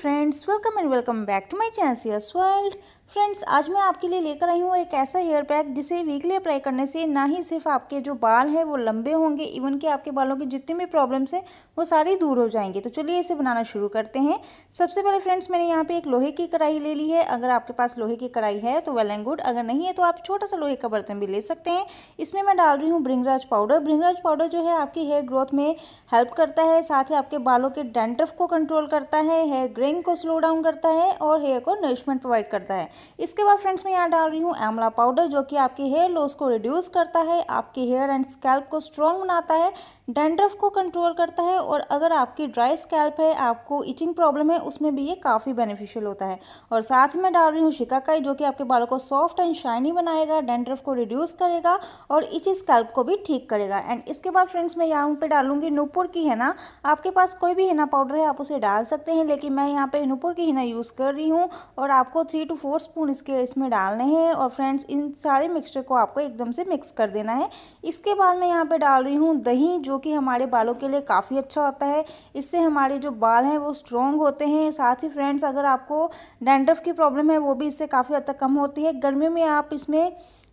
friends, welcome and welcome back to my channel CS World. Friends आज मैं आपके लिए लेकर आई हूँ एक ऐसा हेयर पैक जिसे वीकली अप्लाई करने से ना ही सिर्फ आपके जो बाल हैं वो लंबे होंगे इवन कि आपके बालों की जितनी भी प्रॉब्लम्स हैं वो सारी दूर हो जाएंगी तो चलिए इसे बनाना शुरू करते हैं सबसे पहले फ्रेंड्स मैंने यहाँ पे एक लोहे की कढ़ाई ले ली है अगर आपके पास लोहे की कढ़ाई है तो वेल एंड गुड अगर नहीं है तो आप छोटा सा लोहे का बर्तन भी ले सकते हैं इसमें मैं डाल रही हूँ ब्रिंगराज पाउडर ब्रिंगराज पाउडर जो है आपकी हेयर ग्रोथ में हेल्प करता है साथ ही आपके बालों के डेंड्रफ को कंट्रोल करता है हेयर ग्रेइंग को स्लो डाउन करता है और हेयर को नरिशमेंट प्रोवाइड करता है इसके बाद फ्रेंड्स मैं यहाँ डाल रही हूँ आमला पाउडर जो कि आपके हेयर लॉस को रिड्यूस करता है आपके हेयर एंड स्कैल्प को स्ट्रॉन्ग बनाता है डेंड्रफ को कंट्रोल करता है और अगर आपकी ड्राई स्कैल्प है आपको इचिंग प्रॉब्लम है उसमें भी ये काफ़ी बेनिफिशियल होता है और साथ में डाल रही हूँ शिकाकाई जो कि आपके बालों को सॉफ्ट एंड शाइनी बनाएगा डेंड्रफ को रिड्यूस करेगा और इची स्कैल्प को भी ठीक करेगा एंड इसके बाद फ्रेंड्स मैं यहाँ पे डालूंगी नूपुर की है ना आपके पास कोई भी हिना पाउडर है आप उसे डाल सकते हैं लेकिन मैं यहाँ पे नूपुर की हिना यूज़ कर रही हूँ और आपको थ्री टू फोर स्पून इसके इसमें डालने हैं और फ्रेंड्स इन सारे मिक्सचर को आपको एकदम से मिक्स कर देना है इसके बाद मैं यहाँ पे डाल रही हूँ दही जो कि हमारे बालों के लिए काफ़ी अच्छा होता है इससे हमारे जो बाल हैं वो स्ट्रॉन्ग होते हैं साथ ही फ्रेंड्स अगर आपको डैंड्रफ की प्रॉब्लम है वो भी इससे काफ़ी हद तक कम होती है गर्मियों में आप इसमें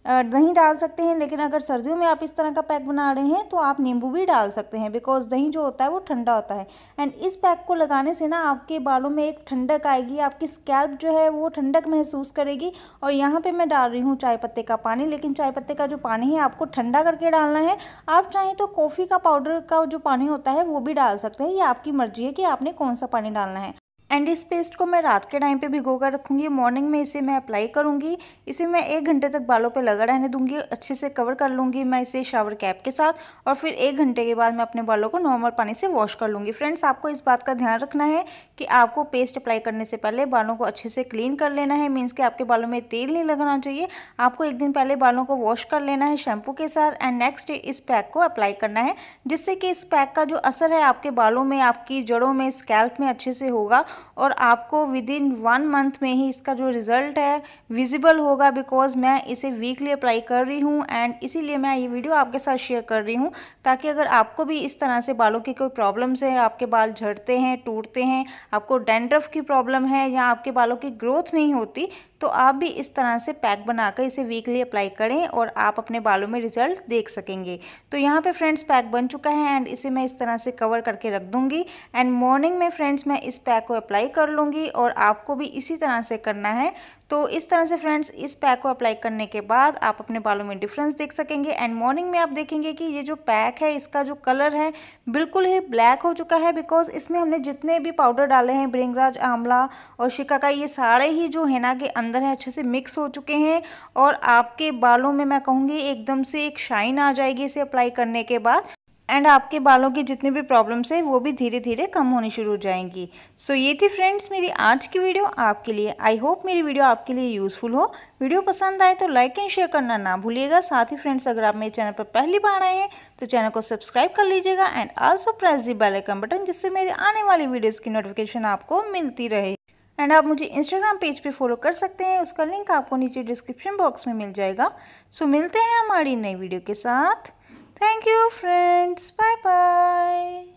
नहीं डाल सकते हैं लेकिन अगर सर्दियों में आप इस तरह का पैक बना रहे हैं तो आप नींबू भी डाल सकते हैं बिकॉज दही जो होता है वो ठंडा होता है एंड इस पैक को लगाने से ना आपके बालों में एक ठंडक आएगी आपकी स्कैल्प जो है वो ठंडक महसूस करेगी और यहाँ पर मैं डाल रही हूँ चाय पत्ते का पानी लेकिन चाय पत्ते का जो पानी है आपको ठंडा करके डालना है आप चाहें तो कॉफ़ी का पाउडर का जो पानी होता है वो भी डाल सकते हैं ये आपकी मर्जी है कि आपने कौन सा पानी डालना है एंड इस पेस्ट को मैं रात के टाइम पे भिगो कर रखूँगी मॉर्निंग में इसे मैं अप्लाई करूँगी इसे मैं एक घंटे तक बालों पे लगा रहने दूँगी अच्छे से कवर कर लूँगी मैं इसे शावर कैप के साथ और फिर एक घंटे के बाद मैं अपने बालों को नॉर्मल पानी से वॉश कर लूँगी फ्रेंड्स आपको इस बात का ध्यान रखना है कि आपको पेस्ट अप्लाई करने से पहले बालों को अच्छे से क्लीन कर लेना है मीन्स कि आपके बालों में तेल नहीं लगाना चाहिए आपको एक दिन पहले बालों को वॉश कर लेना है शैम्पू के साथ एंड नेक्स्ट इस पैक को अप्लाई करना है जिससे कि इस पैक का जो असर है आपके बालों में आपकी जड़ों में स्कैल्प में अच्छे से होगा और आपको विद इन वन मंथ में ही इसका जो रिज़ल्ट है विजिबल होगा बिकॉज मैं इसे वीकली अप्लाई कर रही हूँ एंड इसीलिए मैं ये वीडियो आपके साथ शेयर कर रही हूँ ताकि अगर आपको भी इस तरह से बालों की कोई प्रॉब्लम्स है आपके बाल झड़ते हैं टूटते हैं आपको डेंड्रफ की प्रॉब्लम है या आपके बालों की ग्रोथ नहीं होती तो आप भी इस तरह से पैक बनाकर इसे वीकली अप्लाई करें और आप अपने बालों में रिजल्ट देख सकेंगे तो यहाँ पे फ्रेंड्स पैक बन चुका है एंड इसे मैं इस तरह से कवर करके रख दूंगी एंड मॉर्निंग में फ्रेंड्स मैं इस पैक को अप्लाई कर लूँगी और आपको भी इसी तरह से करना है तो इस तरह से फ्रेंड्स इस पैक को अप्लाई करने के बाद आप अपने बालों में डिफरेंस देख सकेंगे एंड मॉर्निंग में आप देखेंगे कि ये जो पैक है इसका जो कलर है बिल्कुल ही ब्लैक हो चुका है बिकॉज इसमें हमने जितने भी पाउडर डाले हैं ब्रिंगराज आंवला और शिकाका ये सारे ही जो ना के अंदर है अच्छे से मिक्स हो चुके हैं और आपके बालों में मैं कहूँगी एकदम से एक शाइन आ जाएगी इसे अप्लाई करने के बाद एंड आपके बालों की जितनी भी प्रॉब्लम्स है वो भी धीरे धीरे कम होनी शुरू हो जाएंगी सो so, ये थी फ्रेंड्स मेरी आज की वीडियो आपके लिए आई होप मेरी वीडियो आपके लिए यूज़फुल हो वीडियो पसंद आए तो लाइक एंड शेयर करना ना भूलिएगा साथ ही फ्रेंड्स अगर आप मेरे चैनल पर पहली बार आए हैं तो चैनल को सब्सक्राइब कर लीजिएगा and also press the bell icon button जिससे मेरी आने वाली वीडियोज़ की नोटिफिकेशन आपको मिलती रहे एंड आप मुझे इंस्टाग्राम पेज पे फॉलो कर सकते हैं उसका लिंक आपको नीचे डिस्क्रिप्शन बॉक्स में मिल जाएगा सो मिलते हैं हमारी नई वीडियो के साथ Thank you friends. Bye bye.